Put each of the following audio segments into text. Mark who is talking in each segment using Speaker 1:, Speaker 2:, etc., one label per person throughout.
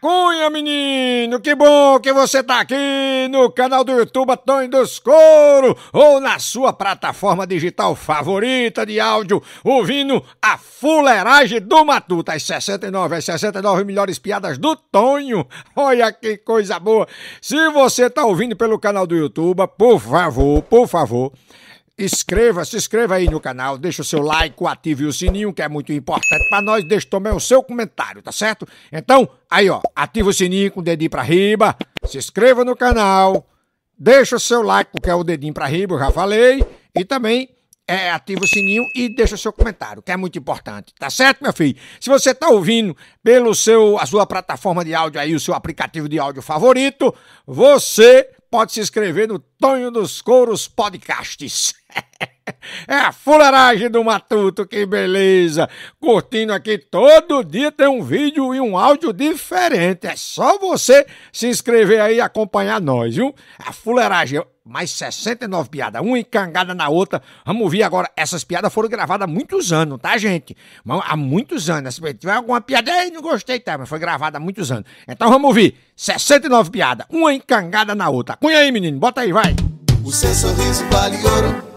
Speaker 1: Cunha, menino! Que bom que você tá aqui no canal do YouTube Tonho dos Couro ou na sua plataforma digital favorita de áudio, ouvindo a fuleiragem do Matuta, as 69, as 69 melhores piadas do Tonho. Olha que coisa boa! Se você tá ouvindo pelo canal do YouTube, por favor, por favor, Inscreva-se, inscreva aí no canal, deixa o seu like, ative o sininho, que é muito importante para nós, deixa também o seu comentário, tá certo? Então, aí ó, ativa o sininho com o dedinho para riba, se inscreva no canal, deixa o seu like, que é o dedinho para riba, eu já falei, e também é, ativa o sininho e deixa o seu comentário, que é muito importante, tá certo, meu filho? Se você tá ouvindo pelo seu a sua plataforma de áudio aí, o seu aplicativo de áudio favorito, você pode se inscrever no Tonho dos Couros Podcasts. É a fuleiragem do Matuto, que beleza! Curtindo aqui todo dia tem um vídeo e um áudio diferente. É só você se inscrever aí e acompanhar nós, viu? A fuleiragem, mais 69 piadas, uma encangada na outra. Vamos ouvir agora. Essas piadas foram gravadas há muitos anos, tá, gente? Há muitos anos. Se tiver alguma piada, aí não gostei, tá? Mas foi gravada há muitos anos. Então vamos ouvir. 69 piadas, uma encangada na outra. Cunha aí, menino, bota aí, vai!
Speaker 2: O seu sorriso vale ouro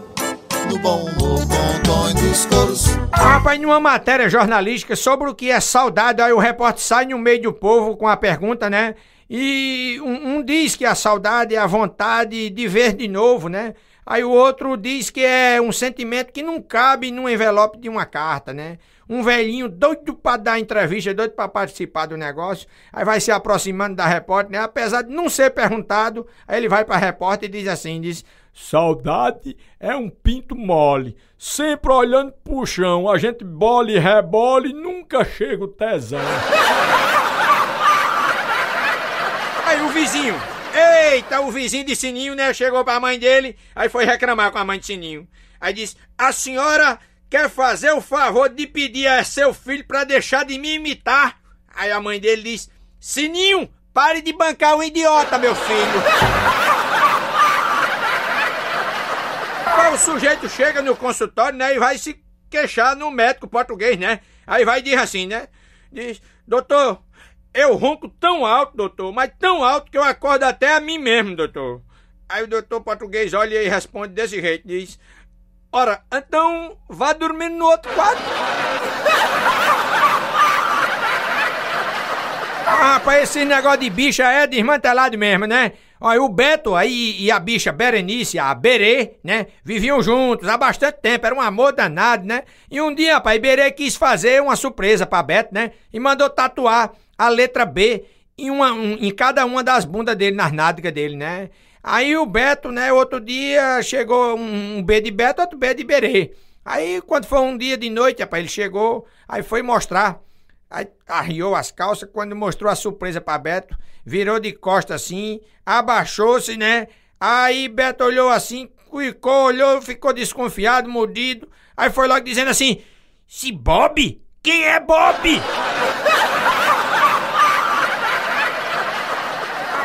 Speaker 2: do bom humor
Speaker 1: com discurso. Rapaz, numa matéria jornalística sobre o que é saudade, aí o repórter sai no meio do povo com a pergunta, né? E um, um diz que a saudade é a vontade de ver de novo, né? Aí o outro diz que é um sentimento que não cabe num envelope de uma carta, né? Um velhinho doido pra dar entrevista, doido para participar do negócio, aí vai se aproximando da repórter, né? Apesar de não ser perguntado, aí ele vai para a repórter e diz assim, diz: Saudade é um pinto mole, sempre olhando pro chão. A gente bole e rebole, nunca chega o tesão. Aí o vizinho. Eita, o vizinho de Sininho, né? Chegou pra mãe dele, aí foi reclamar com a mãe de Sininho. Aí disse: A senhora quer fazer o favor de pedir a seu filho pra deixar de me imitar? Aí a mãe dele disse: Sininho, pare de bancar o idiota, meu filho. o sujeito chega no consultório, né, e vai se queixar no médico português, né? Aí vai dizer assim, né? Diz, doutor, eu ronco tão alto, doutor, mas tão alto que eu acordo até a mim mesmo, doutor. Aí o doutor português olha e responde desse jeito, diz, ora, então vá dormir no outro quarto. ah, rapaz, esse negócio de bicha é desmantelado mesmo, né? Olha, o Beto aí e a bicha Berenice, a Berê, né? Viviam juntos há bastante tempo, era um amor danado, né? E um dia, pai Berê quis fazer uma surpresa pra Beto, né? E mandou tatuar a letra B em, uma, um, em cada uma das bundas dele, nas nádegas dele, né? Aí o Beto, né? Outro dia chegou um, um B de Beto, outro B de Berê. Aí, quando foi um dia de noite, rapaz, ele chegou, aí foi mostrar Aí arriou as calças, quando mostrou a surpresa para Beto, virou de costa assim, abaixou-se, né? Aí Beto olhou assim, cuicou, olhou, ficou desconfiado, mordido. Aí foi logo dizendo assim: Se Bob? Quem é Bob?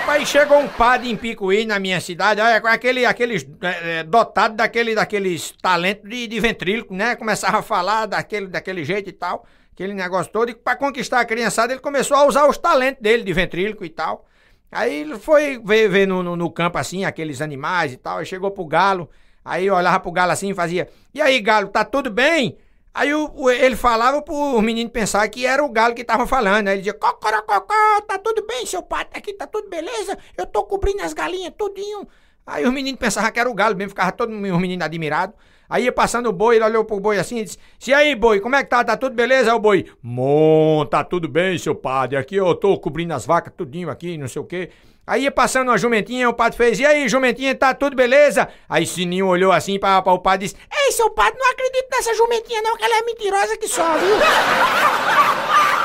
Speaker 1: Aí chegou um padre em Picuí, na minha cidade, olha, com aquele, aqueles, é, é, dotado daquele, daqueles talentos de, de ventríloco, né? Começava a falar daquele, daquele jeito e tal aquele negócio todo, e para conquistar a criançada, ele começou a usar os talentos dele de ventrílico e tal. Aí ele foi ver, ver no, no, no, campo assim, aqueles animais e tal, aí chegou pro galo, aí olhava pro galo assim e fazia: E aí, galo, tá tudo bem? Aí o, o, ele falava pro menino pensar que era o galo que tava falando. Aí ele dizia, cocorococó, tá tudo bem, seu pato, aqui tá tudo beleza? Eu tô cobrindo as galinhas tudinho. Aí os meninos pensavam que era o galo mesmo, ficava todo mundo, os meninos admirados. Aí ia passando o boi, ele olhou pro boi assim e disse: "E aí, boi, como é que tá? Tá tudo beleza? Aí o boi: Mon, tá tudo bem, seu padre. Aqui eu tô cobrindo as vacas tudinho aqui, não sei o quê. Aí ia passando uma jumentinha, o padre fez: E aí, jumentinha, tá tudo beleza? Aí Sininho olhou assim pra, pra o padre e disse:
Speaker 3: Ei, seu padre, não acredito nessa jumentinha não, que ela é mentirosa que só, viu?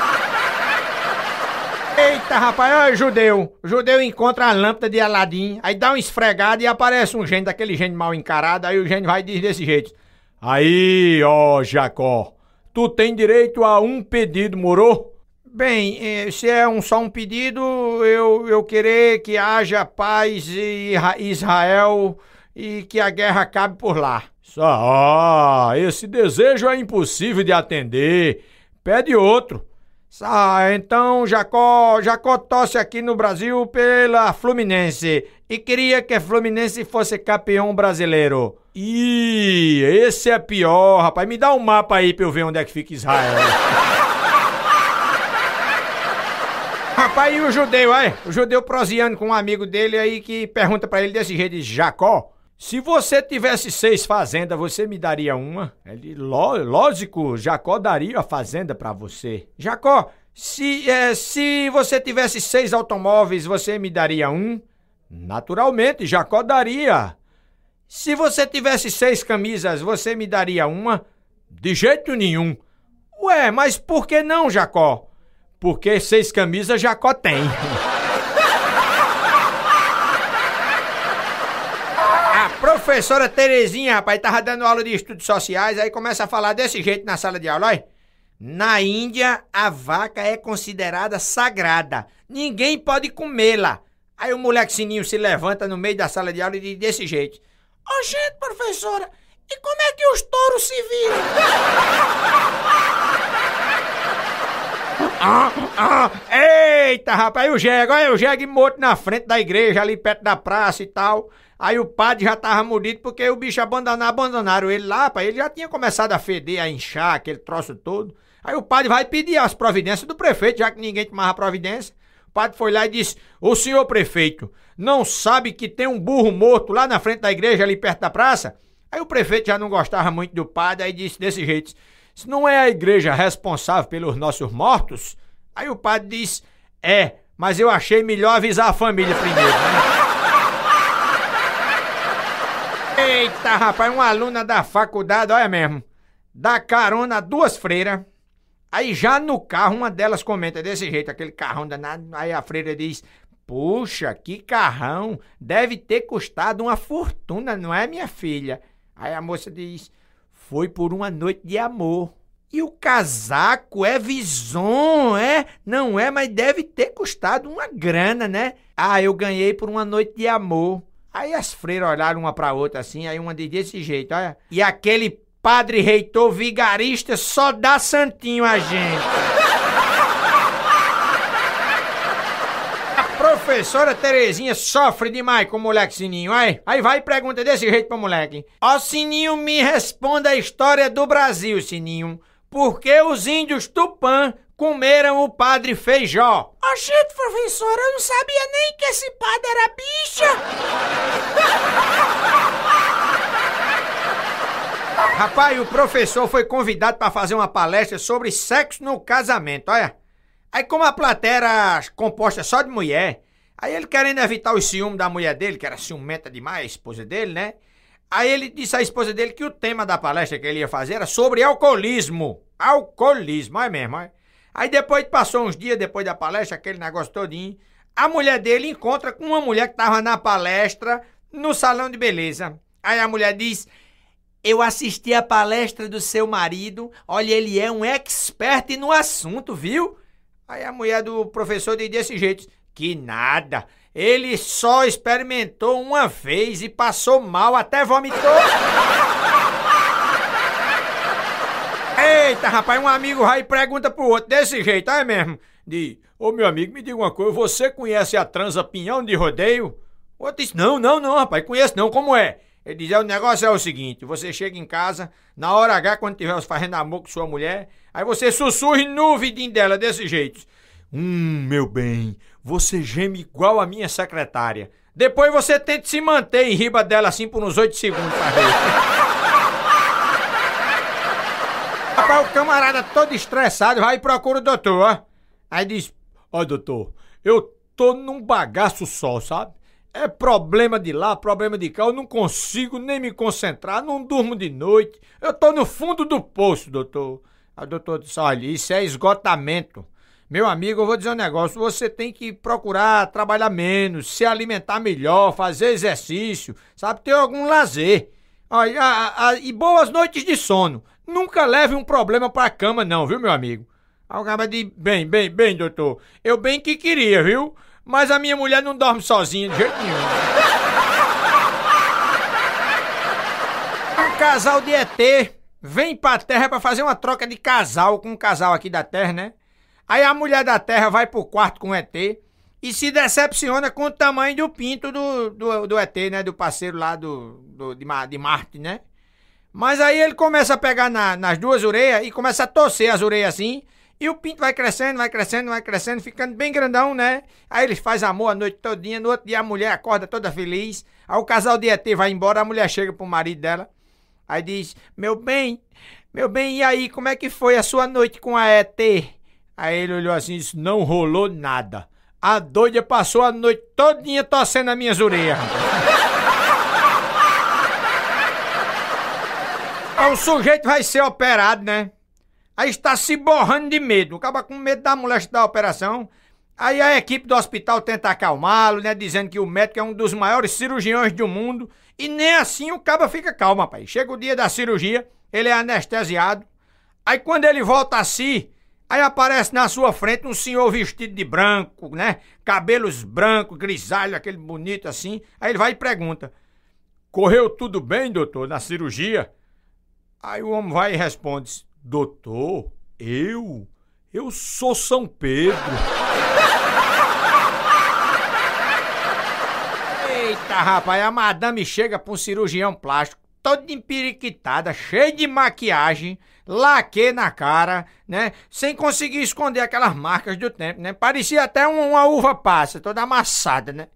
Speaker 1: Eita, rapaz, olha judeu. O judeu encontra a lâmpada de Aladim, aí dá um esfregado e aparece um gênio, daquele gênio mal encarado, aí o gênio vai e diz desse jeito. Aí, ó, Jacó, tu tem direito a um pedido, morou? Bem, eh, se é um, só um pedido, eu, eu querer que haja paz em Israel e que a guerra acabe por lá. Ah, esse desejo é impossível de atender. Pede outro. Ah, então Jacó, Jacó torce aqui no Brasil pela Fluminense e queria que a Fluminense fosse campeão brasileiro. Ih, esse é pior, rapaz. Me dá um mapa aí pra eu ver onde é que fica Israel. rapaz, e o judeu, aí? É? O judeu prosiano com um amigo dele aí que pergunta para ele desse jeito, Jacó, se você tivesse seis fazendas, você me daria uma? Ele, lógico, Jacó daria a fazenda para você. Jacó, se, é, se você tivesse seis automóveis, você me daria um? Naturalmente, Jacó daria. Se você tivesse seis camisas, você me daria uma? De jeito nenhum. Ué, mas por que não, Jacó? Porque seis camisas Jacó tem. professora Terezinha, rapaz, tava dando aula de estudos sociais, aí começa a falar desse jeito na sala de aula, olha. Na Índia, a vaca é considerada sagrada. Ninguém pode comê-la. Aí o moleque sininho se levanta no meio da sala de aula e diz desse jeito. Ô
Speaker 3: oh, gente, professora, e como é que os touros se viram?
Speaker 1: ah, ah, eita, rapaz, é o jegue, olha é o jegue morto na frente da igreja, ali perto da praça e tal. Aí o padre já tava mordido porque o bicho abandonar, abandonaram ele lá, pá. Ele já tinha começado a feder, a inchar, aquele troço todo. Aí o padre vai pedir as providências do prefeito, já que ninguém tomava providência. O padre foi lá e disse: O senhor prefeito não sabe que tem um burro morto lá na frente da igreja, ali perto da praça? Aí o prefeito já não gostava muito do padre, aí disse desse jeito: Se não é a igreja responsável pelos nossos mortos? Aí o padre disse: É, mas eu achei melhor avisar a família primeiro. Né? Eita, rapaz, uma aluna da faculdade, olha mesmo. Dá carona a duas freiras. Aí já no carro, uma delas comenta desse jeito, aquele carrão danado. Aí a freira diz: Puxa, que carrão! Deve ter custado uma fortuna, não é, minha filha? Aí a moça diz: Foi por uma noite de amor. E o casaco é vison, é? Não é, mas deve ter custado uma grana, né? Ah, eu ganhei por uma noite de amor. Aí as freiras olharam uma pra outra assim, aí uma desse jeito, olha. E aquele padre reitor vigarista só dá santinho a gente. a Professora Terezinha sofre demais com o moleque Sininho, aí. Aí vai e pergunta desse jeito pro moleque. Ó, oh, Sininho, me responda a história do Brasil, Sininho. Por que os índios Tupã comeram o padre Feijó.
Speaker 3: Oxente, professor, eu não sabia nem que esse padre era bicha.
Speaker 1: Rapaz, o professor foi convidado para fazer uma palestra sobre sexo no casamento, olha. Aí como a plateia era composta só de mulher, aí ele querendo evitar o ciúme da mulher dele, que era ciumenta demais, a esposa dele, né? Aí ele disse à esposa dele que o tema da palestra que ele ia fazer era sobre alcoolismo. Alcoolismo, é mesmo, olha. Aí depois passou uns dias, depois da palestra, aquele negócio todinho, a mulher dele encontra com uma mulher que estava na palestra no salão de beleza. Aí a mulher diz: Eu assisti a palestra do seu marido, olha, ele é um expert no assunto, viu? Aí a mulher do professor diz desse jeito: Que nada, ele só experimentou uma vez e passou mal, até vomitou. Eita, rapaz, um amigo vai e pergunta pro outro desse jeito, é mesmo? De, ô meu amigo, me diga uma coisa, você conhece a transa pinhão de rodeio? O outro diz, não, não, não, rapaz, conheço não, como é? Ele diz, é, o negócio é o seguinte, você chega em casa, na hora H, quando tiver fazendo amor com sua mulher, aí você sussurra no vidinho dela desse jeito. Hum, meu bem, você geme igual a minha secretária. Depois você tenta se manter em riba dela assim por uns oito segundos pra Rapaz, o camarada todo estressado vai e procura o doutor, ó. Aí diz: Ó, doutor, eu tô num bagaço só, sabe? É problema de lá, problema de cá, eu não consigo nem me concentrar, não durmo de noite. Eu tô no fundo do poço, doutor. Aí o doutor disse: Olha, isso é esgotamento. Meu amigo, eu vou dizer um negócio: você tem que procurar trabalhar menos, se alimentar melhor, fazer exercício, sabe? Ter algum lazer. Olha, a, a, e boas noites de sono. Nunca leve um problema pra cama, não, viu, meu amigo? Acaba de. Bem, bem, bem, doutor. Eu bem que queria, viu? Mas a minha mulher não dorme sozinha de jeito nenhum. um casal de ET vem pra terra pra fazer uma troca de casal com um casal aqui da terra, né? Aí a mulher da terra vai pro quarto com o ET e se decepciona com o tamanho do pinto do, do, do ET, né? Do parceiro lá do, do de, de Marte, né? Mas aí ele começa a pegar na, nas duas orelhas e começa a torcer as orelhas assim. E o pinto vai crescendo, vai crescendo, vai crescendo, ficando bem grandão, né? Aí eles faz amor a noite todinha, no outro dia a mulher acorda toda feliz. Aí o casal de ET vai embora, a mulher chega pro marido dela. Aí diz, meu bem, meu bem, e aí, como é que foi a sua noite com a ET? Aí ele olhou assim e disse, não rolou nada. A doida passou a noite todinha torcendo as minhas orelhas. Ah, o sujeito vai ser operado, né? Aí está se borrando de medo. Acaba com medo da mulher da operação. Aí a equipe do hospital tenta acalmá-lo, né? Dizendo que o médico é um dos maiores cirurgiões do mundo. E nem assim o caba fica calmo, rapaz. Chega o dia da cirurgia, ele é anestesiado. Aí quando ele volta a si, aí aparece na sua frente um senhor vestido de branco, né? Cabelos brancos, grisalho, aquele bonito assim. Aí ele vai e pergunta: Correu tudo bem, doutor, na cirurgia? Aí o homem vai e responde: Doutor, eu? Eu sou São Pedro. Eita, rapaz, a madame chega pra um cirurgião plástico, toda empiriquitada, cheia de maquiagem, laque na cara, né? Sem conseguir esconder aquelas marcas do tempo, né? Parecia até uma, uva passa, toda amassada, né?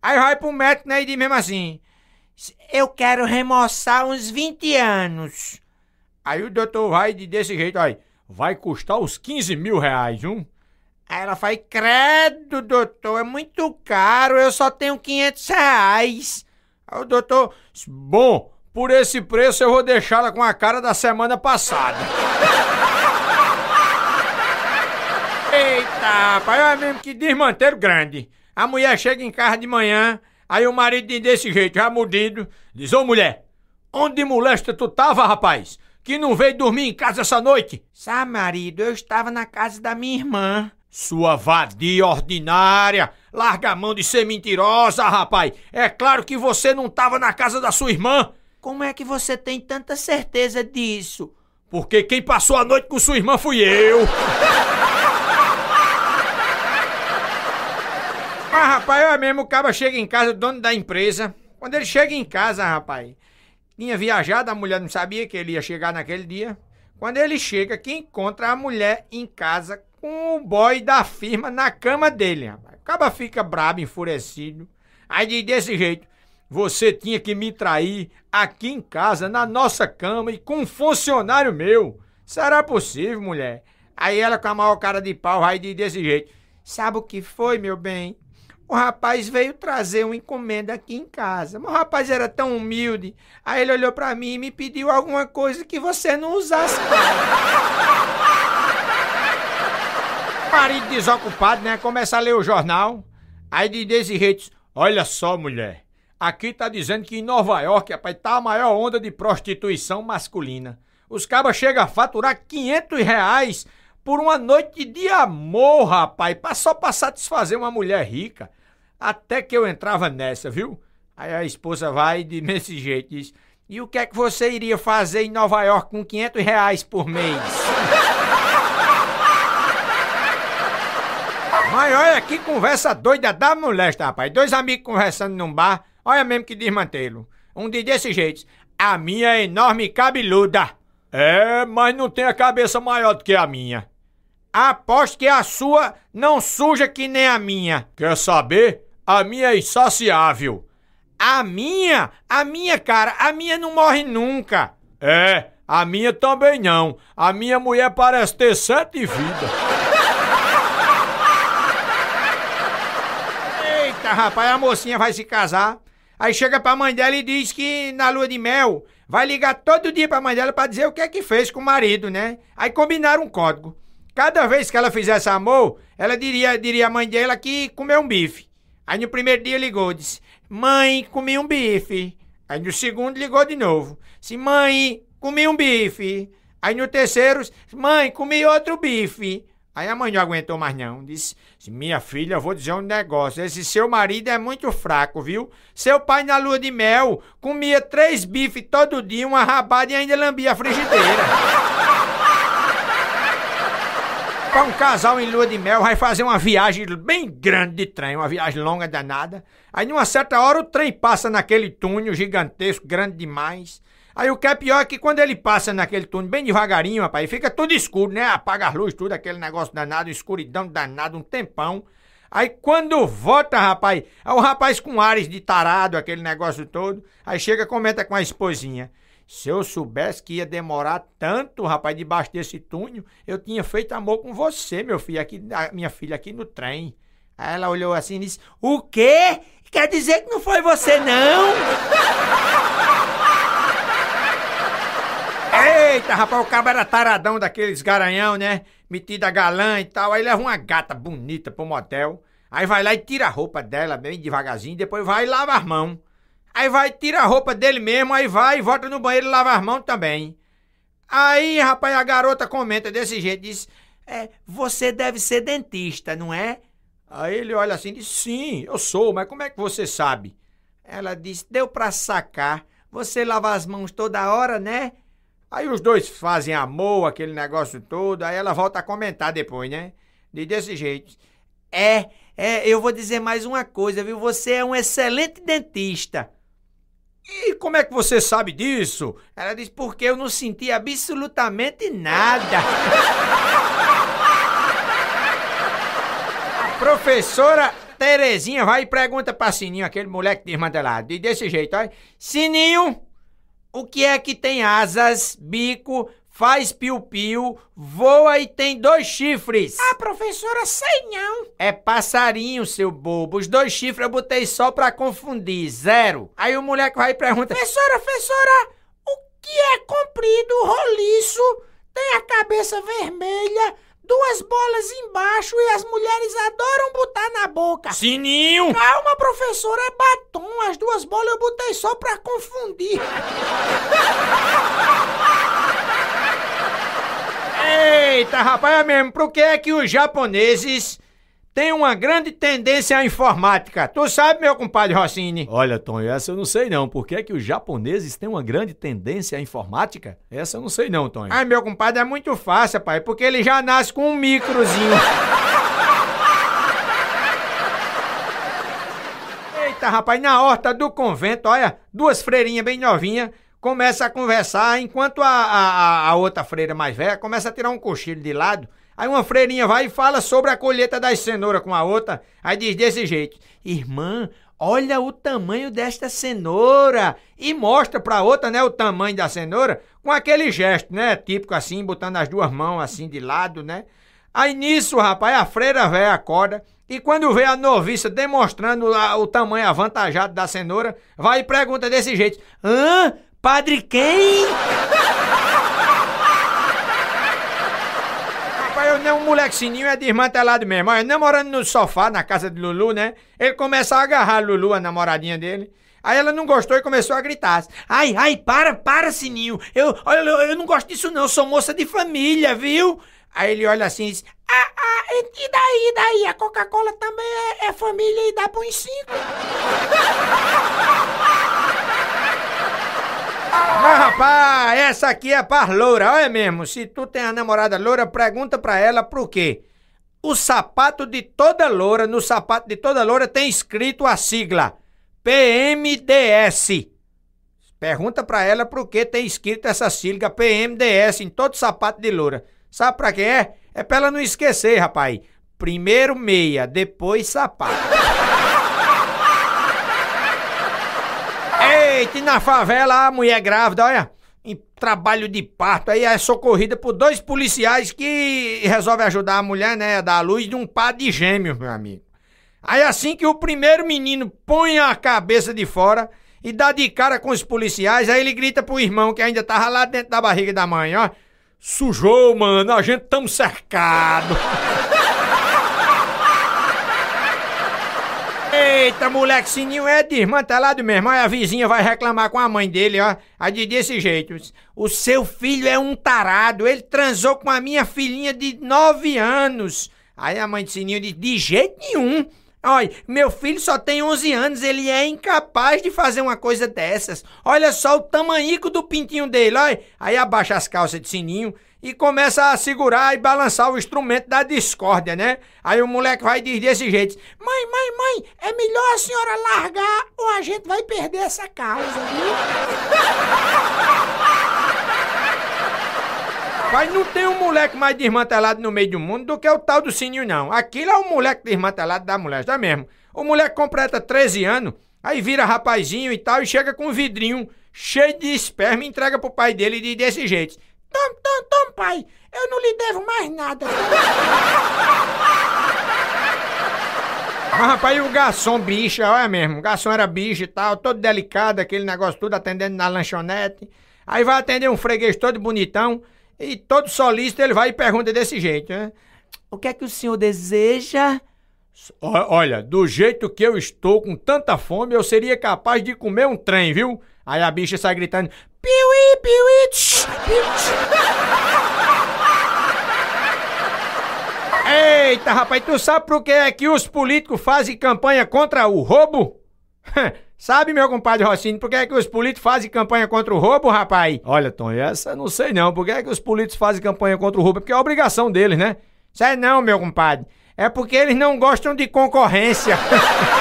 Speaker 1: Aí vai pro médico, né, e diz mesmo assim: Eu quero remoçar uns 20 anos. Aí o doutor vai de desse jeito, aí, vai custar os 15 mil reais, um. Aí ela faz, credo, doutor, é muito caro, eu só tenho 500 reais. Aí o doutor, bom, por esse preço eu vou deixá-la com a cara da semana passada. Eita, rapaz, é mesmo que desmanteiro grande. A mulher chega em casa de manhã, aí o marido diz desse jeito, já mudido, diz, ô mulher, onde molesta tu tava, rapaz? que não veio dormir em casa essa noite? Sá, marido, eu estava na casa da minha irmã. Sua vadia ordinária! Larga a mão de ser mentirosa, rapaz! É claro que você não estava na casa da sua irmã! Como é que você tem tanta certeza disso? Porque quem passou a noite com sua irmã fui eu! Mas, rapaz, eu mesmo, o cara chega em casa, dono da empresa. Quando ele chega em casa, rapaz, tinha viajado, a mulher não sabia que ele ia chegar naquele dia. Quando ele chega, que encontra a mulher em casa com o boy da firma na cama dele, rapaz. O cara fica brabo, enfurecido. Aí diz desse jeito: você tinha que me trair aqui em casa, na nossa cama e com um funcionário meu. Será possível, mulher? Aí ela com a maior cara de pau, aí diz desse jeito: sabe o que foi, meu bem? o rapaz veio trazer uma encomenda aqui em casa. Mas o rapaz era tão humilde. Aí ele olhou para mim e me pediu alguma coisa que você não usasse. Marido desocupado, né? Começa a ler o jornal. Aí de Desirretes, olha só, mulher. Aqui tá dizendo que em Nova York, rapaz, tá a maior onda de prostituição masculina. Os cabas chegam a faturar 500 reais por uma noite de amor, rapaz, só pra satisfazer uma mulher rica. Até que eu entrava nessa, viu? Aí a esposa vai e desse jeito diz: E o que é que você iria fazer em Nova York com 500 reais por mês? Mas olha que conversa doida da molesta, rapaz. Dois amigos conversando num bar, olha mesmo que desmantelo. Um diz desse jeito: A minha é enorme cabeluda. É, mas não tem a cabeça maior do que a minha. Aposto que a sua não suja que nem a minha. Quer saber? A minha é insaciável. A minha? A minha, cara, a minha não morre nunca. É, a minha também não. A minha mulher parece ter sete vidas. Eita, rapaz, a mocinha vai se casar. Aí chega pra mãe dela e diz que na lua de mel vai ligar todo dia pra mãe dela pra dizer o que é que fez com o marido, né? Aí combinaram um código. Cada vez que ela fizesse amor, ela diria, diria à mãe dela que comeu um bife. Aí no primeiro dia ligou, disse: Mãe, comi um bife. Aí no segundo ligou de novo. Disse: Mãe, comi um bife. Aí no terceiro, mãe, comi outro bife. Aí a mãe não aguentou mais não. Disse, minha filha, vou dizer um negócio. Esse seu marido é muito fraco, viu? Seu pai na lua de mel comia três bifes todo dia, uma rabada e ainda lambia a frigideira. Rapaz, um casal em lua de mel vai fazer uma viagem bem grande de trem, uma viagem longa danada. Aí, numa certa hora, o trem passa naquele túnel gigantesco, grande demais. Aí o que é pior é que quando ele passa naquele túnel bem devagarinho, rapaz, fica tudo escuro, né? Apaga as luzes, tudo aquele negócio danado, escuridão danado, um tempão. Aí quando volta, rapaz, é o rapaz com ares de tarado, aquele negócio todo. Aí chega comenta com a esposinha. Se eu soubesse que ia demorar tanto, rapaz, debaixo desse túnel, eu tinha feito amor com você, meu filho, aqui, minha filha, aqui no trem. Aí ela olhou assim e disse: O quê? Quer dizer que não foi você, não? Eita, rapaz, o cabo era taradão daqueles garanhão, né? Metida galã e tal. Aí leva uma gata bonita pro motel. Aí vai lá e tira a roupa dela bem devagarzinho, depois vai e lava as mãos. Aí vai, tira a roupa dele mesmo, aí vai, volta no banheiro e lava as mãos também. Aí, rapaz, a garota comenta desse jeito, diz, é, você deve ser dentista, não é? Aí ele olha assim e diz, sim, eu sou, mas como é que você sabe? Ela diz, deu pra sacar, você lava as mãos toda hora, né? Aí os dois fazem amor, aquele negócio todo, aí ela volta a comentar depois, né? de desse jeito, é, é, eu vou dizer mais uma coisa, viu? Você é um excelente dentista. E como é que você sabe disso? Ela disse: Porque eu não senti absolutamente nada. A professora Terezinha vai e pergunta pra Sininho, aquele moleque desmantelado. E desse jeito, olha: Sininho, o que é que tem asas, bico, faz piu-piu, voa e tem dois chifres.
Speaker 3: Ah, professora, sei não.
Speaker 1: É passarinho, seu bobo. Os dois chifres eu botei só pra confundir, zero.
Speaker 3: Aí o moleque vai e pergunta... Professora, professora, o que é comprido, roliço, tem a cabeça vermelha, duas bolas embaixo e as mulheres adoram botar na boca. Sininho! Calma, professora, é batom. As duas bolas eu botei só pra confundir.
Speaker 1: Eita, rapaz, é mesmo. Por que é que os japoneses têm uma grande tendência à informática? Tu sabe, meu compadre Rossini? Olha, Tonho, essa eu não sei não. Por que é que os japoneses têm uma grande tendência à informática? Essa eu não sei não, Tonho. Ai, meu compadre, é muito fácil, pai. Porque ele já nasce com um microzinho. Eita, rapaz, na horta do convento, olha, duas freirinhas bem novinhas começa a conversar, enquanto a, a, a outra freira mais velha começa a tirar um cochilo de lado. Aí uma freirinha vai e fala sobre a colheita das cenouras com a outra. Aí diz desse jeito: Irmã, olha o tamanho desta cenoura. E mostra pra outra, né, o tamanho da cenoura com aquele gesto, né? Típico assim, botando as duas mãos assim de lado, né? Aí nisso, rapaz, a freira velha acorda. E quando vê a noviça demonstrando o tamanho avantajado da cenoura, vai e pergunta desse jeito: Hã? Padre quem? Rapaz, eu nem um moleque sininho é desmantelado mesmo. Olha, namorando no sofá, na casa de Lulu, né? Ele começa a agarrar Lulu, a namoradinha dele. Aí ela não gostou e começou a gritar. Ai, ai, para, para, Sininho. Eu, olha, eu, eu, não gosto disso não, eu sou moça de família, viu? Aí ele olha assim e diz,
Speaker 3: ah, ah, e daí, e daí? A Coca-Cola também é, é família e dá pra uns cinco.
Speaker 1: Mas rapaz, essa aqui é para loura, olha mesmo. Se tu tem a namorada loura, pergunta pra ela por quê. O sapato de toda loura, no sapato de toda loura tem escrito a sigla PMDS. Pergunta pra ela por que tem escrito essa sigla PMDS em todo sapato de loura. Sabe pra quê é? É pra ela não esquecer, rapaz. Primeiro meia, depois
Speaker 3: sapato.
Speaker 1: Eita, e na favela a mulher grávida, olha, em trabalho de parto, aí é socorrida por dois policiais que resolve ajudar a mulher, né, a dar a luz de um par de gêmeos, meu amigo. Aí assim que o primeiro menino põe a cabeça de fora e dá de cara com os policiais, aí ele grita pro irmão que ainda tava lá dentro da barriga da mãe, ó. Sujou, mano, a gente tamo cercado. Eita, moleque, Sininho é desmantelado tá mesmo. Aí a vizinha vai reclamar com a mãe dele, ó. Aí diz desse jeito: O seu filho é um tarado. Ele transou com a minha filhinha de nove anos. Aí a mãe de Sininho diz: De jeito nenhum. Olha, meu filho só tem 11 anos, ele é incapaz de fazer uma coisa dessas. Olha só o tamanho do pintinho dele, olha. Aí abaixa as calças de Sininho, e começa a segurar e balançar o instrumento da discórdia, né? Aí o moleque vai dizer desse jeito:
Speaker 3: Mãe, mãe, mãe, é melhor a senhora largar ou a gente vai perder essa causa, viu? Mas não tem um
Speaker 1: moleque mais desmantelado no meio do mundo do que o tal do Sininho, não. Aquilo é o um moleque desmantelado da mulher, tá mesmo? O moleque completa 13 anos, aí vira rapazinho e tal, e chega com um vidrinho cheio de esperma e entrega pro pai dele e diz desse jeito.
Speaker 3: Tom, Tom, Tom, pai, eu não lhe devo mais nada.
Speaker 1: Mas, ah, rapaz, e o garçom bicha, olha mesmo, o garçom era bicha e tal, todo delicado, aquele negócio tudo, atendendo na lanchonete. Aí vai atender um freguês todo bonitão e todo solícito ele vai e pergunta desse jeito, né? O que é que o senhor deseja? Olha, do jeito que eu estou com tanta fome, eu seria capaz de comer um trem, viu? Aí a bicha sai gritando:
Speaker 3: Piuí, piuí, tch,
Speaker 1: Eita, rapaz, tu sabe por que é que os políticos fazem campanha contra o roubo? Sabe, meu compadre Rocinho, por que é que os políticos fazem campanha contra o roubo, rapaz? Olha, Tom, essa não sei não. Por que é que os políticos fazem campanha contra o roubo? É porque é obrigação deles, né? Sério, não, meu compadre. É porque eles não gostam de concorrência.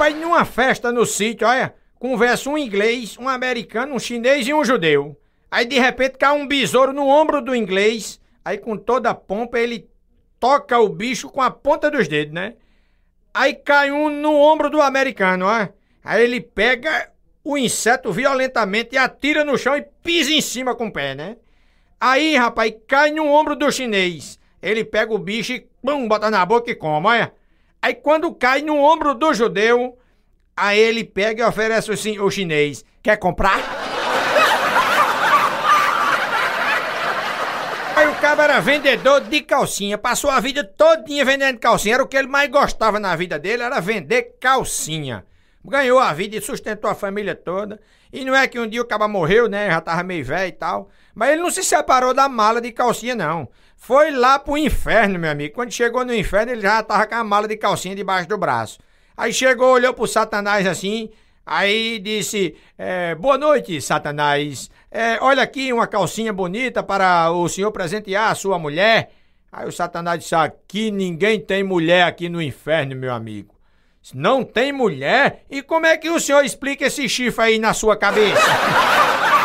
Speaker 1: Rapaz, numa festa no sítio, olha, conversa um inglês, um americano, um chinês e um judeu. Aí de repente cai um besouro no ombro do inglês, aí com toda a pompa ele toca o bicho com a ponta dos dedos, né? Aí cai um no ombro do americano, ó. Aí ele pega o inseto violentamente e atira no chão e pisa em cima com o pé, né? Aí, rapaz, cai no ombro do chinês. Ele pega o bicho e pum, bota na boca e come, olha. Aí quando cai no ombro do judeu, aí ele pega e oferece o, o chinês: Quer comprar? aí o cara era vendedor de calcinha, passou a vida todinha vendendo calcinha. Era o que ele mais gostava na vida dele, era vender calcinha. Ganhou a vida e sustentou a família toda. E não é que um dia o cara morreu, né? Já tava meio velho e tal. Mas ele não se separou da mala de calcinha, não. Foi lá pro inferno, meu amigo. Quando chegou no inferno, ele já tava com a mala de calcinha debaixo do braço. Aí chegou, olhou pro Satanás assim, aí disse: é, Boa noite, Satanás. É, olha aqui uma calcinha bonita para o senhor presentear a sua mulher. Aí o Satanás disse: Aqui ninguém tem mulher aqui no inferno, meu amigo. Não tem mulher? E como é que o senhor explica esse chifre aí na sua cabeça?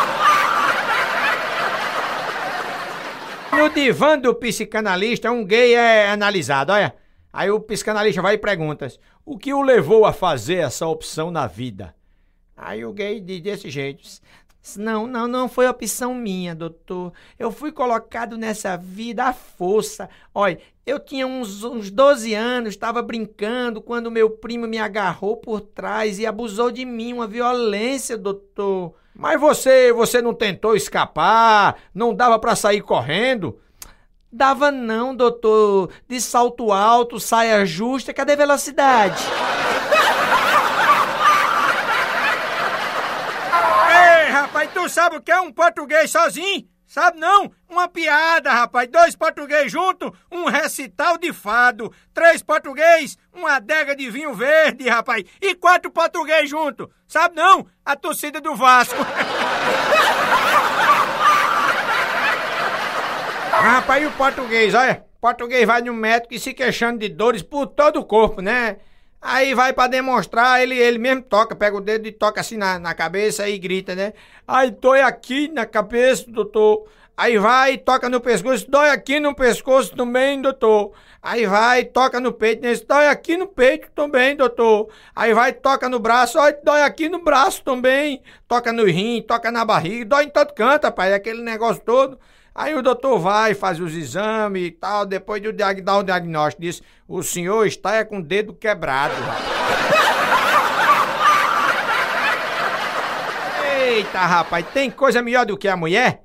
Speaker 1: No divã do psicanalista, um gay é analisado, olha. Aí o psicanalista vai e pergunta: o que o levou a fazer essa opção na vida? Aí o gay diz desse jeito: não, não, não foi opção minha, doutor. Eu fui colocado nessa vida à força. Olha, eu tinha uns, uns 12 anos, estava brincando quando meu primo me agarrou por trás e abusou de mim, uma violência, doutor. Mas você, você não tentou escapar? Não dava para sair correndo? Dava não, doutor. De salto alto, saia justa, cadê velocidade? Ei, rapaz, tu sabe o que é um português sozinho? Sabe não? Uma piada, rapaz. Dois português junto, um recital de fado. Três português, uma adega de vinho verde, rapaz. E quatro português junto. Sabe não? A torcida do Vasco. rapaz, e o português, olha. português vai no médico e se queixando de dores por todo o corpo, né? Aí vai para demonstrar, ele, ele mesmo toca, pega o dedo e toca assim na, na cabeça e grita, né? Aí dói aqui na cabeça, doutor. Aí vai e toca no pescoço, dói aqui no pescoço também, doutor. Aí vai e toca no peito, né? dói aqui no peito também, doutor. Aí vai e toca no braço, ó, dói aqui no braço também. Toca no rim, toca na barriga, dói em todo canto, rapaz, aquele negócio todo. Aí o doutor vai, faz os exames e tal, depois do dar o diagnóstico, diz: o senhor está é com o dedo quebrado. Eita, rapaz, tem coisa melhor do que a mulher?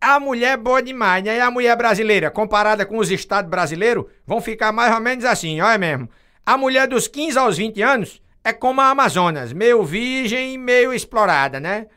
Speaker 1: A mulher é boa demais, né? E a mulher brasileira, comparada com os estados brasileiros, vão ficar mais ou menos assim, olha mesmo. A mulher dos 15 aos 20 anos é como a Amazonas, meio virgem e meio explorada, né?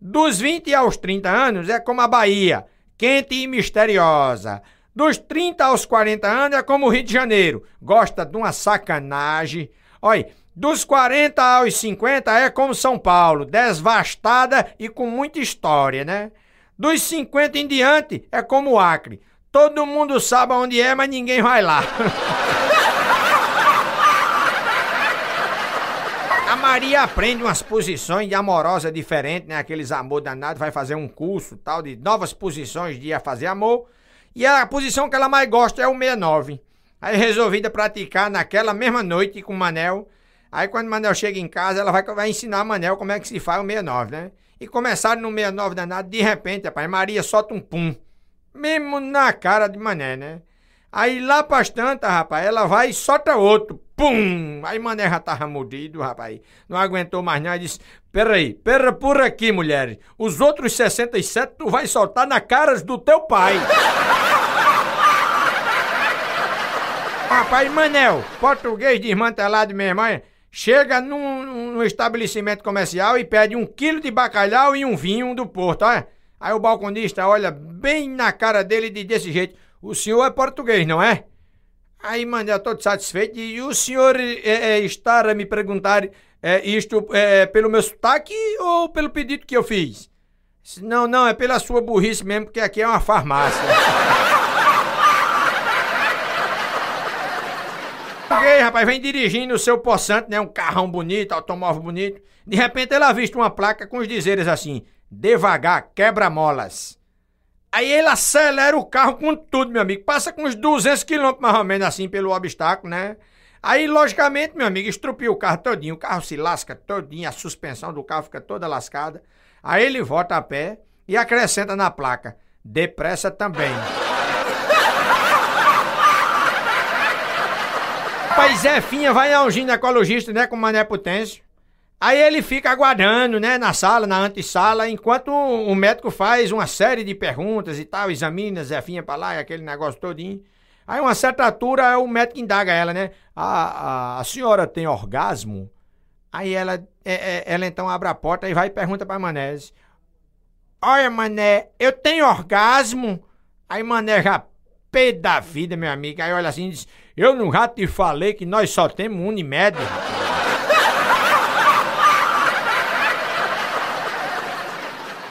Speaker 1: Dos 20 aos 30 anos é como a Bahia quente e misteriosa. Dos 30 aos 40 anos é como o Rio de Janeiro, gosta de uma sacanagem. Olha, dos 40 aos 50 é como São Paulo, desvastada e com muita história, né? Dos 50 em diante é como o Acre. Todo mundo sabe onde é, mas ninguém vai lá. Maria aprende umas posições de amorosa diferente, né? Aqueles amor danado, vai fazer um curso tal de novas posições de fazer amor. E a posição que ela mais gosta é o 69. Aí resolvida praticar naquela mesma noite com o Manel. Aí quando o Manel chega em casa, ela vai, vai ensinar o Manel como é que se faz o 69, né? E começaram no 69 danado, de repente, rapaz, Maria solta um pum. Mesmo na cara de Mané, né? Aí lá pras rapaz, ela vai e solta outro pum! Aí Mané já tava mordido, rapaz. Não aguentou mais não, aí disse, peraí, pera por aqui, mulher. Os outros 67 tu vai soltar na caras do teu pai. rapaz, Manel, português desmantelado mesmo, olha. Chega num, num, estabelecimento comercial e pede um quilo de bacalhau e um vinho do Porto, olha. Aí o balconista olha bem na cara dele e diz desse jeito, o senhor é português, não é? Aí, mano, eu estou satisfeito. E o senhor é, é, estar a me perguntar é, isto é, é, pelo meu sotaque ou pelo pedido que eu fiz? Não, não, é pela sua burrice mesmo, porque aqui é uma farmácia. Ok, rapaz, vem dirigindo o seu poçante, né? Um carrão bonito, automóvel bonito. De repente ela avista uma placa com os dizeres assim: devagar, quebra-molas. Aí ele acelera o carro com tudo, meu amigo. Passa com uns 200 quilômetros, mais ou menos, assim, pelo obstáculo, né? Aí, logicamente, meu amigo, estrupia o carro todinho. O carro se lasca todinho, a suspensão do carro fica toda lascada. Aí ele volta a pé e acrescenta na placa, depressa também. Pois é, Finha vai ao ginecologista, né, com mané potência. Aí ele fica aguardando, né, na sala, na antessala, enquanto o, médico faz uma série de perguntas e tal, examina Zefinha pra lá, e aquele negócio todinho. Aí uma certa altura o médico indaga ela, né? A, a, a senhora tem orgasmo? Aí ela, é, é, ela então abre a porta e vai e pergunta pra Manese. Olha, Mané, eu tenho orgasmo? Aí Mané já pé da vida, meu amigo. Aí olha assim e diz, eu não já te falei que nós só temos Unimed.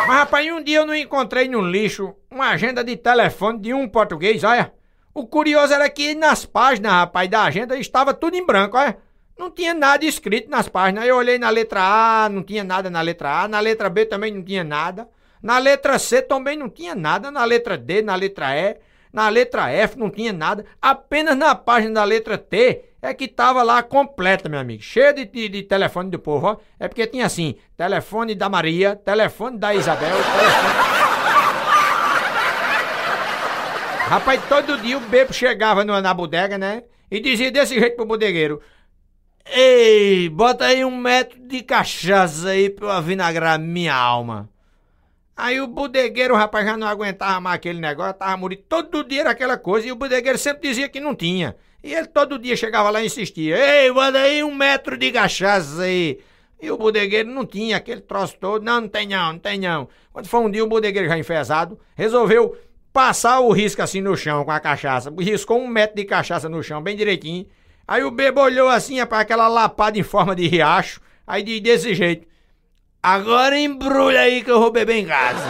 Speaker 1: Mas, rapaz, um dia eu não encontrei no lixo uma agenda de telefone de um português, olha. O curioso era que nas páginas, rapaz, da agenda estava tudo em branco, olha. Não tinha nada escrito nas páginas. Eu olhei na letra A, não tinha nada na letra A. Na letra B também não tinha nada. Na letra C também não tinha nada. Na letra D, na letra E na letra F não tinha nada, apenas na página da letra T é que tava lá completa, meu amigo. Cheio de, de, de, telefone do povo, ó. É porque tinha assim: telefone da Maria, telefone da Isabel, telefone. Rapaz, todo dia o bebo chegava no, na bodega, né? E dizia desse jeito pro bodegueiro: Ei, bota aí um metro de cachaça aí pra eu avinagrar minha alma. Aí o bodegueiro, o rapaz, já não aguentava mais aquele negócio, tava morrendo todo dia era aquela coisa, e o bodegueiro sempre dizia que não tinha. E ele todo dia chegava lá e insistia, ei, manda aí um metro de cachaça aí. E o bodegueiro não tinha aquele troço todo, não, não tem não, não tem não. Quando foi um dia, o bodegueiro já enfesado, resolveu passar o risco assim no chão com a cachaça, riscou um metro de cachaça no chão, bem direitinho. Aí o bebo olhou assim, para aquela lapada em forma de riacho, aí desse jeito, Agora embrulha aí que eu vou beber em casa.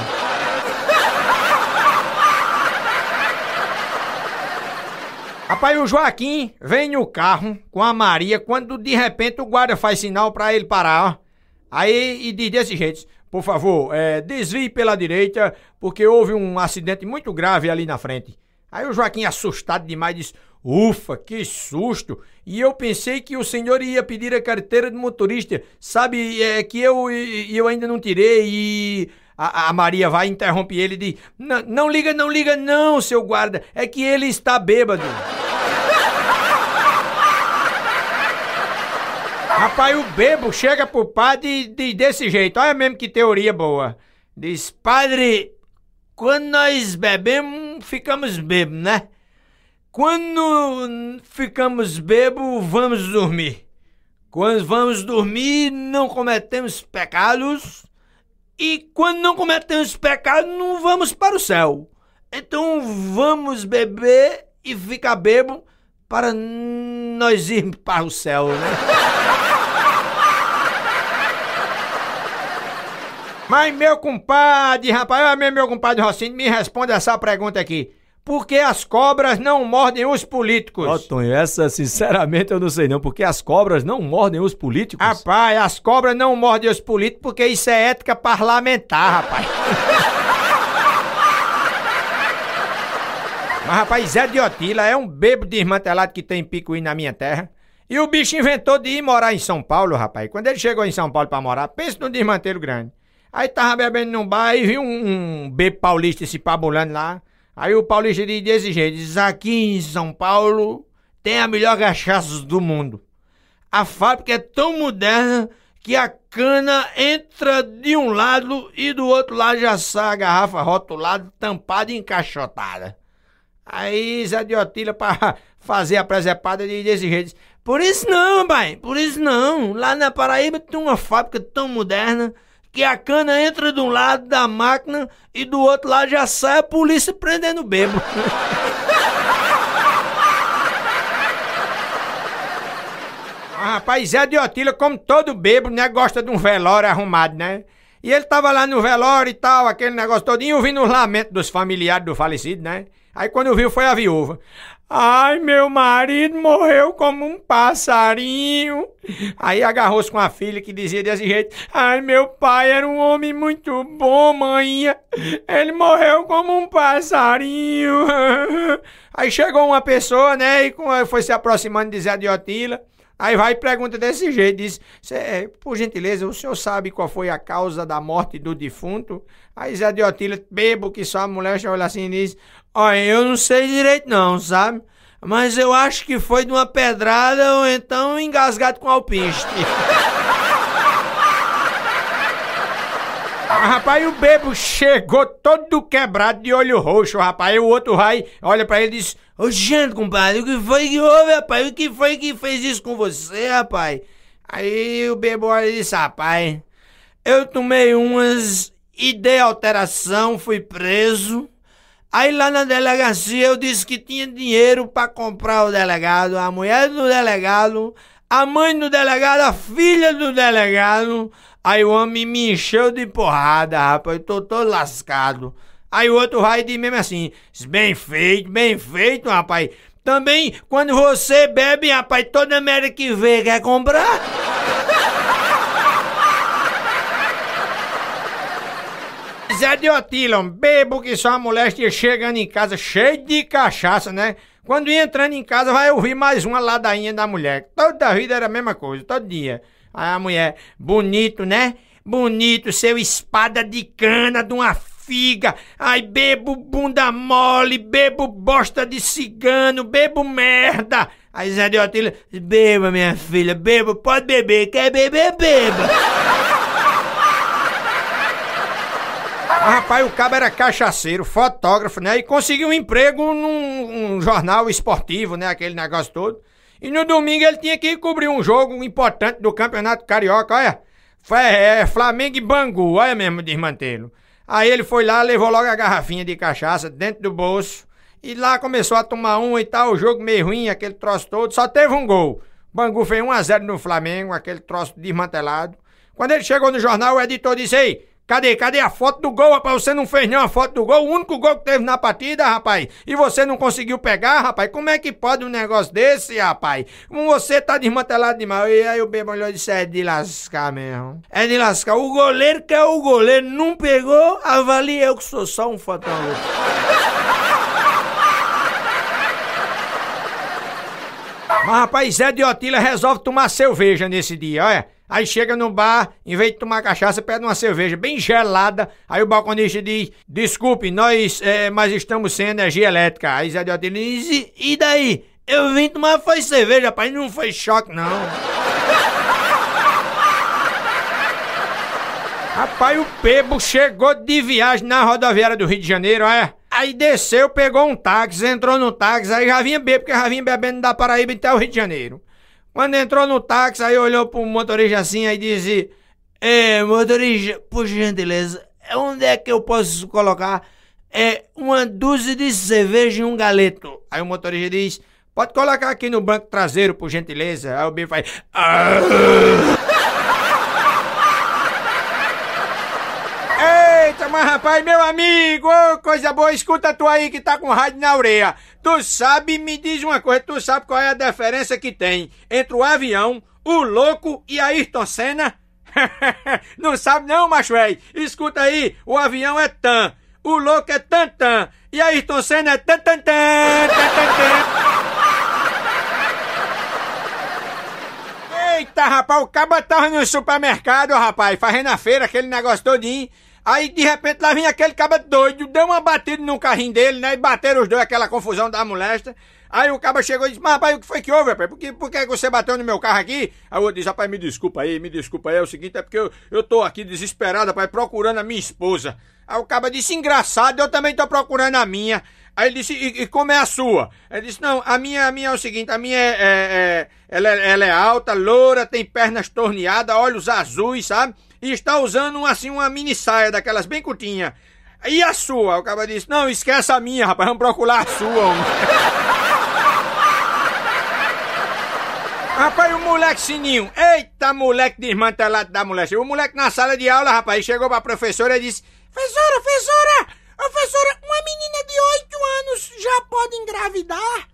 Speaker 1: Rapaz, o Joaquim vem no carro com a Maria quando de repente o guarda faz sinal para ele parar, ó. Aí e diz desse jeito: por favor, é, desvie pela direita, porque houve um acidente muito grave ali na frente. Aí o Joaquim, assustado demais, diz: Ufa, que susto! E eu pensei que o senhor ia pedir a carteira de motorista. Sabe, é que eu, eu ainda não tirei e. A, a Maria vai interrompe ele e diz: Não liga, não liga, não, seu guarda. É que ele está bêbado. Rapaz, o bebo chega pro padre e diz desse jeito. Olha mesmo que teoria boa. Diz: Padre, quando nós bebemos, ficamos bêbados, né? Quando ficamos bebo, vamos dormir. Quando vamos dormir, não cometemos pecados. E quando não cometemos pecados, não vamos para o céu. Então vamos beber e ficar bebo para nós irmos para o céu, né? Mas meu compadre, rapaz, meu, meu compadre Rocinho, me responde essa pergunta aqui porque as cobras não mordem os políticos. Ó, Tonho, essa sinceramente eu não sei não, porque as cobras não mordem os políticos. Rapaz, as cobras não mordem os políticos porque isso é ética parlamentar, rapaz. Mas, rapaz, Zé de Otila é um bebo desmantelado que tem picuí na minha terra. E o bicho inventou de ir morar em São Paulo, rapaz. Quando ele chegou em São Paulo pra morar, pensa num desmanteiro grande. Aí tava bebendo num bar e viu um, um bebo paulista se pabulando lá. Aí o Paulo diz desse jeito, diz, aqui em São Paulo tem a melhor cachaça do mundo. A fábrica é tão moderna que a cana entra de um lado e do outro lado já sai a garrafa rotulada, tampada e encaixotada. Aí Zé de Otília, para fazer a presepada, diz desse jeito, por isso não, pai, por isso não. Lá na Paraíba tem uma fábrica tão moderna que a cana entra de um lado da máquina e do outro lado já sai a polícia prendendo o bêbado. Ah, rapaz, Zé de Otila, como todo bêbado, né, gosta de um velório arrumado, né? E ele tava lá no velório e tal, aquele negócio todinho, ouvindo os lamentos dos familiares do falecido, né? Aí quando viu foi a viúva. Ai, meu marido morreu como um passarinho. Aí agarrou-se com a filha que dizia desse jeito: Ai, meu pai era um homem muito bom, mãe. Ele morreu como um passarinho. Aí chegou uma pessoa, né? E foi se aproximando de Zé de Otila. Aí vai e pergunta desse jeito, diz, é, por gentileza, o senhor sabe qual foi a causa da morte do defunto? Aí Zé de Otila, bebo que só a mulher, olha assim e diz, Olha, eu não sei direito não, sabe? Mas eu acho que foi de uma pedrada ou então engasgado com alpiste. Ah, rapaz, o bebo chegou todo quebrado de olho roxo, rapaz. E o outro raio olha pra ele e diz: Ô, gente, compadre, o que foi que houve, rapaz? O que foi que fez isso com você, rapaz? Aí o bebo olha e diz: Rapaz, eu tomei umas e dei alteração, fui preso. Aí lá na delegacia eu disse que tinha dinheiro para comprar o delegado, a mulher do delegado, a mãe do delegado, a filha do delegado. Aí o homem me encheu de porrada, rapaz, eu tô todo lascado. Aí o outro raio de mesmo assim, bem feito, bem feito, rapaz. Também, quando você bebe, rapaz, toda merda que vê quer comprar. Zé de Otilon, bebo que só a mulher chegando em casa cheio de cachaça, né? Quando ia entrando em casa, vai ouvir mais uma ladainha da mulher. Toda vida era a mesma coisa, todo dia. Aí a mulher, bonito, né? Bonito, seu espada de cana de uma figa. Ai, bebo bunda mole, bebo bosta de cigano, bebo merda. Aí Zé de Otilon, beba, minha filha, beba, pode beber, quer beber, beba. Rapaz, o cabo era cachaceiro, fotógrafo, né? E conseguiu um emprego num um jornal esportivo, né? Aquele negócio todo. E no domingo ele tinha que cobrir um jogo importante do Campeonato Carioca, olha. Foi, é, Flamengo e Bangu, olha mesmo, desmantelo. Aí ele foi lá, levou logo a garrafinha de cachaça dentro do bolso. E lá começou a tomar um e tal, o jogo meio ruim, aquele troço todo, só teve um gol. Bangu fez 1x0 no Flamengo, aquele troço desmantelado. Quando ele chegou no jornal, o editor disse: Ei, Cadê? Cadê a foto do gol, rapaz? Você não fez nenhuma foto do gol, o único gol que teve na partida, rapaz. E você não conseguiu pegar, rapaz? Como é que pode um negócio desse, rapaz? Você tá desmantelado demais. E aí o bebo olhou e disse: é de lascar mesmo. É de lascar. O goleiro que é o goleiro não pegou, avalia eu que sou só um fotógrafo. Mas, rapaz, Zé de Otila resolve tomar cerveja nesse dia, olha. Aí chega no bar, em vez de tomar cachaça, pede uma cerveja bem gelada. Aí o balconista diz: Desculpe, nós, é, mas estamos sem energia elétrica. Aí Zé Diotilho diz: E daí? Eu vim tomar foi cerveja, rapaz, não foi choque, não. rapaz, o Pebo chegou de viagem na rodoviária do Rio de Janeiro, é. Aí desceu, pegou um táxi, entrou no táxi, aí já vinha bebendo, porque já vinha bebendo da Paraíba até o Rio de Janeiro. Quando entrou no táxi, aí olhou pro motorista assim, aí disse: É, motorista, por gentileza, é onde é que eu posso colocar é, uma dúzia de cerveja e um galeto? Aí o motorista diz: Pode colocar aqui no banco traseiro, por gentileza. Aí o bicho faz. Ah! Eita, mas rapaz, meu amigo, coisa boa, escuta tu aí que tá com rádio na orelha. Tu sabe, me diz uma coisa, tu sabe qual é a diferença que tem entre o avião, o louco e a Ayrton Senna? não sabe não, macho véi. Escuta aí, o avião é tan, o louco é tan tan e a Ayrton Senna é tan tan tan, tan, tan, Eita, rapaz, o caba tava no supermercado, rapaz, fazendo a feira, aquele negócio todinho. Aí de repente lá vinha aquele caba doido, deu uma batida no carrinho dele, né? E bateram os dois, aquela confusão da molesta. Aí o caba chegou e disse: Mas rapaz, o que foi que houve, rapaz? Por que, por é que você bateu no meu carro aqui? Aí o outro disse: Rapaz, me desculpa aí, me desculpa aí. É o seguinte, é porque eu, eu tô aqui desesperado, rapaz, procurando a minha esposa. Aí o caba disse: Engraçado, eu também tô procurando a minha. Aí ele disse, e, e, como é a sua? Ele disse, não, a minha, a minha é o seguinte, a minha é, é, é ela, é, ela, é alta, loura, tem pernas torneadas, olhos azuis, sabe? e está usando assim uma mini saia daquelas bem curtinha. E a sua? O cara disse: Não, esquece a minha, rapaz, vamos procurar a sua. rapaz, o moleque sininho. Eita, moleque desmantelado da mulher. O moleque na sala de aula, rapaz, chegou pra professora e disse:
Speaker 3: Professora, professora, professora, uma menina de 8 anos já pode engravidar?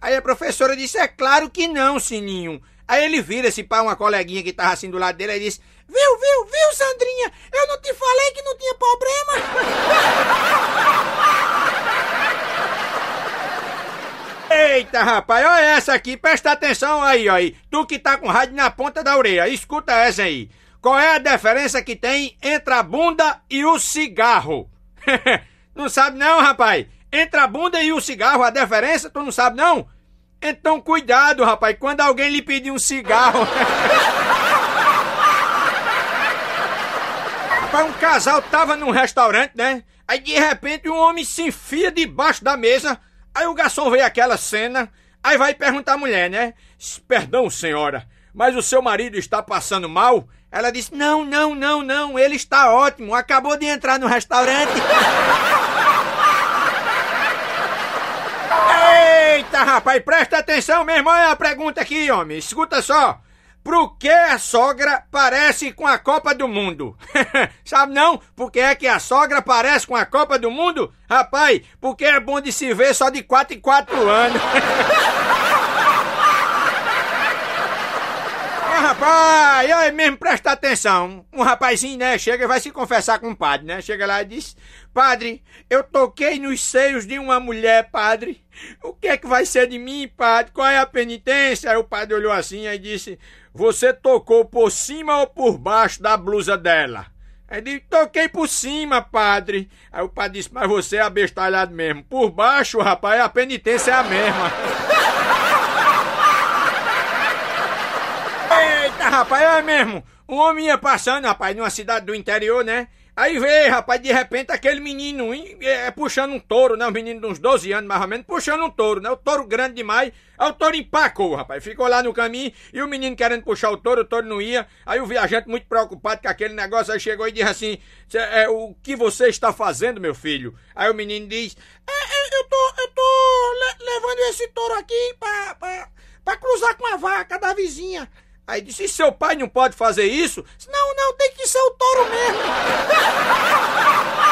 Speaker 3: Aí a
Speaker 1: professora disse: É claro que não, sininho. Aí ele vira esse pá, uma coleguinha que tava assim do lado dele, e
Speaker 3: diz: Viu, viu, viu, Sandrinha? Eu não te falei que não tinha problema?
Speaker 1: Eita, rapaz, olha essa aqui, presta atenção aí, ó. Aí. Tu que tá com rádio na ponta da orelha, escuta essa aí. Qual é a diferença que tem entre a bunda e o cigarro? não sabe não, rapaz? Entre a bunda e o cigarro, a diferença, tu não sabe não? Então cuidado, rapaz, quando alguém lhe pedir um cigarro. rapaz, um casal tava num restaurante, né? Aí de repente um homem se enfia debaixo da mesa. Aí o garçom vê aquela cena. Aí vai perguntar à mulher, né? Perdão, senhora, mas o seu marido está passando mal? Ela disse: Não, não, não, não, ele está ótimo, acabou de entrar no restaurante. Eita, rapaz, presta atenção, meu irmão, é a pergunta aqui, homem. Escuta só. Por que a sogra parece com a Copa do Mundo? Sabe não? Por que é que a sogra parece com a Copa do Mundo? Rapaz, porque é bom de se ver só de 4 em 4 anos. rapaz, aí mesmo presta atenção. Um rapazinho, né, chega e vai se confessar com o padre, né? Chega lá e diz: Padre, eu toquei nos seios de uma mulher, padre. O que é que vai ser de mim, padre? Qual é a penitência? Aí o padre olhou assim e disse: Você tocou por cima ou por baixo da blusa dela? Aí disse, toquei por cima, padre. Aí o padre disse, mas você é abestalhado mesmo. Por baixo, rapaz, a penitência é a mesma. rapaz, é mesmo. Um homem ia passando, rapaz, numa cidade do interior, né? Aí veio, rapaz, de repente aquele menino é, é, puxando um touro, né? Um menino de uns 12 anos, mais ou menos, puxando um touro, né? O touro grande demais. Aí o touro empacou, rapaz. Ficou lá no caminho e o menino querendo puxar o touro, o touro não ia. Aí o viajante, muito preocupado com aquele negócio, aí chegou e disse assim: é, O que você está fazendo, meu filho? Aí o menino diz: é, é, Eu tô, eu tô le levando esse touro aqui pra, pra, pra cruzar com a vaca da vizinha. Aí disse: e seu pai não pode fazer isso? Não,
Speaker 3: não, tem que ser o touro mesmo.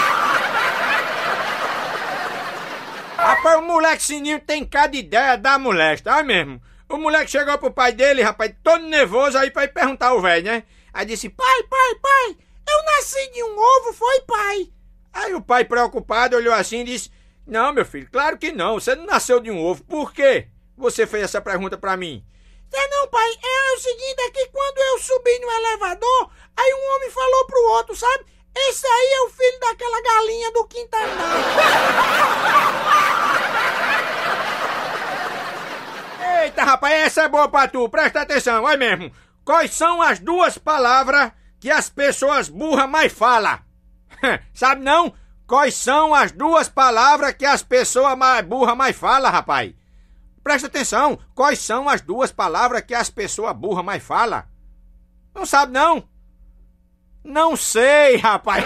Speaker 1: rapaz, o moleque sininho tem cada ideia da molesta, tá mesmo? O moleque chegou pro pai dele, rapaz, todo nervoso, aí pra ir perguntar o velho, né? Aí disse: pai, pai, pai, eu nasci de um ovo, foi pai. Aí o pai, preocupado, olhou assim e disse: Não, meu filho, claro que não, você não nasceu de um ovo, por quê? Você fez essa pergunta para mim.
Speaker 3: É não, pai, é, é o seguinte, é que quando eu subi no elevador, aí um homem falou pro outro, sabe? Esse aí é o filho daquela galinha do quintal.
Speaker 1: Eita, rapaz, essa é boa pra tu, presta atenção, olha mesmo. Quais são as duas palavras que as pessoas burras mais falam? sabe não? Quais são as duas palavras que as pessoas mais burras mais falam, rapaz? Presta atenção, quais são as duas palavras que as pessoas burras mais falam? Não sabe não? Não sei, rapaz.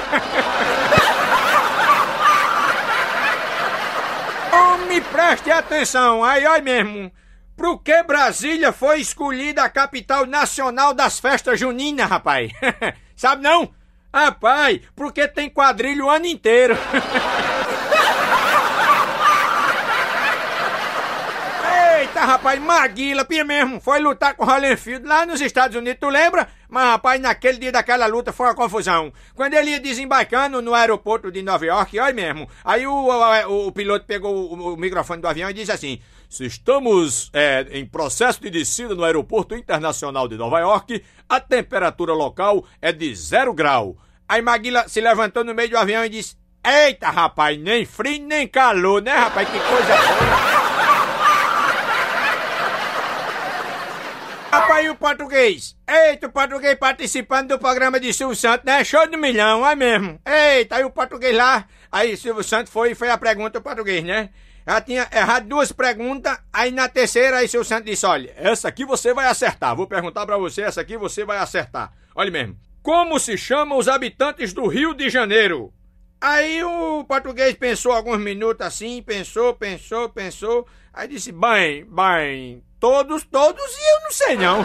Speaker 1: Homem, oh, preste atenção, aí olha mesmo. Pro que Brasília foi escolhida a capital nacional das festas juninas, rapaz? sabe não? Rapaz, porque tem quadrilho o ano inteiro. Eita, tá, rapaz, Maguila, pia mesmo, foi lutar com o Field lá nos Estados Unidos, tu lembra? Mas, rapaz, naquele dia daquela luta foi uma confusão. Quando ele ia desembarcando no aeroporto de Nova York, olha mesmo, aí o, o, o piloto pegou o, o, microfone do avião e disse assim, se estamos é, em processo de descida no aeroporto internacional de Nova York, a temperatura local é de zero grau. Aí Maguila se levantou no meio do avião e disse, eita, rapaz, nem frio nem calor, né, rapaz, que coisa boa. Apanha o português. Eita, o português participando do programa de Silvio Santos, né? Show de milhão, é mesmo. Eita, aí o português lá. Aí Silvio Santos foi e fez a pergunta do português, né? Ela tinha errado duas perguntas, aí na terceira, aí Silvio Santos disse: Olha, essa aqui você vai acertar. Vou perguntar para você, essa aqui você vai acertar. Olha mesmo. Como se chamam os habitantes do Rio de Janeiro? Aí o português pensou alguns minutos assim, pensou, pensou, pensou. Aí disse: Bem, bem,
Speaker 3: todos, todos e eu não sei não.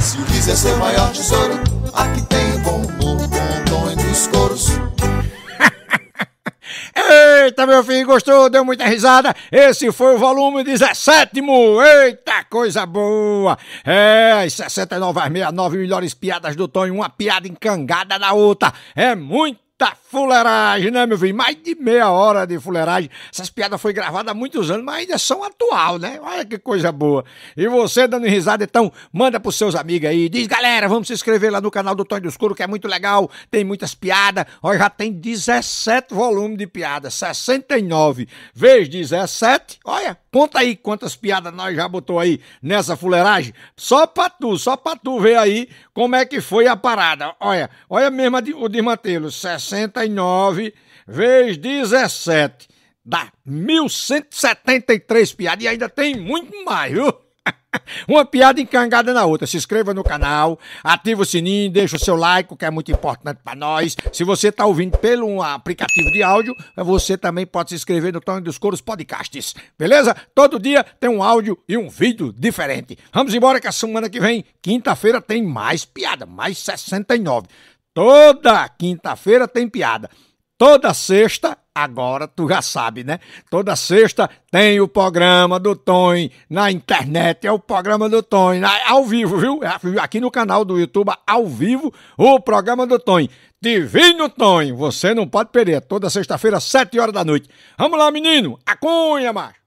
Speaker 3: Se o quiser é ser maior tesouro, aqui tem bom humor, bom dom entre os
Speaker 2: coros.
Speaker 1: Eita, meu filho, gostou? Deu muita risada? Esse foi o volume 17. Eita, coisa boa! É, 69 69 melhores piadas do Tonho, uma piada encangada na outra. É muito Eita fuleiragem, né, meu filho? Mais de meia hora de fuleiragem. Essas piadas foi gravada há muitos anos, mas ainda são atual, né? Olha que coisa boa. E você dando risada, então, manda pros seus amigos aí. Diz, galera, vamos se inscrever lá no canal do Tonho do Escuro, que é muito legal. Tem muitas piadas. Olha, já tem 17 volumes de piadas. 69 vezes 17. Olha, conta aí quantas piadas nós já botou aí nessa fuleiragem. Só pra tu, só pra tu ver aí como é que foi a parada. Olha, olha mesmo o desmantelo. 60 69 vezes 17 dá 1173 piadas e ainda tem muito mais, viu? Uma piada encangada na outra. Se inscreva no canal, ativa o sininho, deixa o seu like, que é muito importante para nós. Se você está ouvindo pelo aplicativo de áudio, você também pode se inscrever no Tony dos Coros Podcasts. Beleza? Todo dia tem um áudio e um vídeo diferente. Vamos embora que a semana que vem, quinta-feira, tem mais piada, mais 69. Toda quinta-feira tem piada. Toda sexta, agora tu já sabe, né? Toda sexta tem o programa do Tonho na internet, é o programa do Tonho, na, ao vivo, viu? Aqui no canal do YouTube, ao vivo, o programa do Tonho. Divino Tonho, você não pode perder. Toda sexta-feira, sete horas da noite. Vamos lá, menino, a cunha, macho.